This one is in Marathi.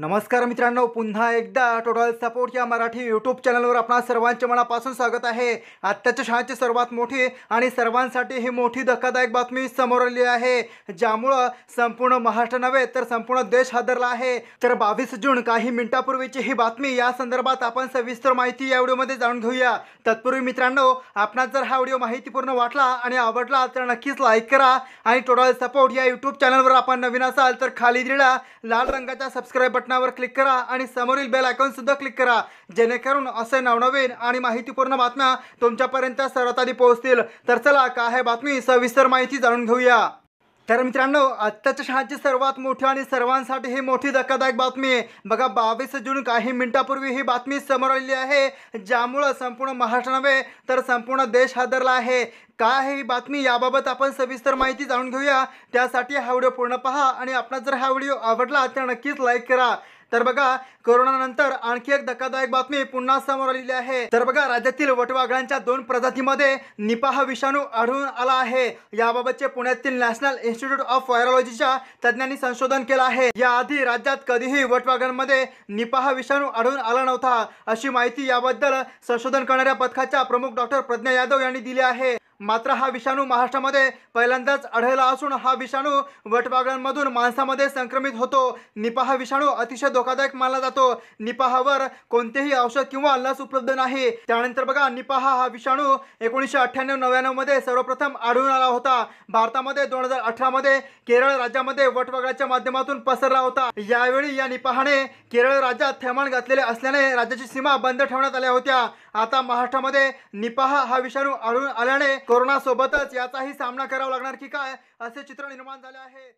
नमस्कार मित्रांनो पुन्हा एकदा टोटल सपोर्ट या मराठी यूट्यूब चॅनलवर आपणा सर्वांचे मनापासून स्वागत आहे आत्ताच्या शाळेची सर्वात मोठी आणि सर्वांसाठी ही मोठी धक्कादायक बातमी समोर आली आहे ज्यामुळं संपूर्ण महाराष्ट्र नव्हे तर संपूर्ण देश हादरला आहे तर बावीस जून काही मिनिटापूर्वीची ही बातमी या संदर्भात आपण सविस्तर माहिती या व्हिडिओमध्ये जाणून घेऊया तत्पूर्वी मित्रांनो आपणा जर हा व्हिडिओ माहितीपूर्ण वाटला आणि आवडला तर नक्कीच लाईक करा आणि टोटल सपोर्ट या यूट्यूब चॅनलवर आपण नवीन असाल तर खाली दिला लाल रंगाचा सबस्क्राईब बटणावर क्लिक करा आणि समोरील बेल सुद्धा क्लिक करा जेणेकरून असे नवनवीन आणि माहितीपूर्ण बातम्या तुमच्यापर्यंत सर्वात आधी पोहोचतील तर चला काय बातमी सविस्तर माहिती जाणून घेऊया तर मित्रांनो आत्ताच्या शहाची सर्वात मोठी आणि सर्वांसाठी ही मोठी धक्कादायक बातमी आहे बघा बावीस जून काही मिनिटापूर्वी ही बातमी समोर आलेली आहे ज्यामुळं संपूर्ण महाराष्ट्र नव्हे तर संपूर्ण देश हादरला आहे काय ही बातमी याबाबत आपण सविस्तर माहिती जाणून घेऊया त्यासाठी हा व्हिडिओ पूर्ण पहा आणि आपला जर हा व्हिडिओ आवडला तर नक्कीच लाईक करा तर बघा कोरोनानंतर आणखी एक धक्कादायक बातमी पुन्हा समोर आलेली आहे तर बघा राज्यातील वटवाघळांच्या दोन प्रजातीमध्ये निपाह विषाणू आढळून आला आहे याबाबतचे पुण्यातील नॅशनल इन्स्टिट्यूट ऑफ व्हायरॉलॉजीच्या तज्ज्ञांनी संशोधन केलं आहे याआधी राज्यात कधीही वटवाघळांमध्ये निपाह विषाणू आढळून आला नव्हता अशी माहिती याबद्दल संशोधन करणाऱ्या पथकाच्या प्रमुख डॉक्टर प्रज्ञा यादव यांनी दिली आहे मात्र हा विषाणू महाराष्ट्रामध्ये पहिल्यांदाच आढळला असून हा विषाणू वटवागळ्यांमधून माणसामध्ये संक्रमित होतो निपा हा विषाणू अतिशय धोकादायक मानला जातो निपाहावर कोणतेही औषध किंवा लस उपलब्ध नाही त्यानंतर बघा निपाहा हा विषाणू एकोणीसशे अठ्ठ्याण्णव नव्याण्णवमध्ये सर्वप्रथम आढळून आला होता भारतामध्ये दोन हजार अठरामध्ये केरळ राज्यामध्ये वटवागळाच्या माध्यमातून पसरला होता यावेळी या निपाहाने केरळ राज्यात थैमान घातलेले असल्याने राज्याची सीमा बंद ठेवण्यात आल्या होत्या आता महाराष्ट्रामध्ये निपाहा हा विषाणू आढळून आल्याने कोरोना कोरोनासोबतच याचाही सामना करावा लागणार की काय असे चित्र निर्माण झाले आहे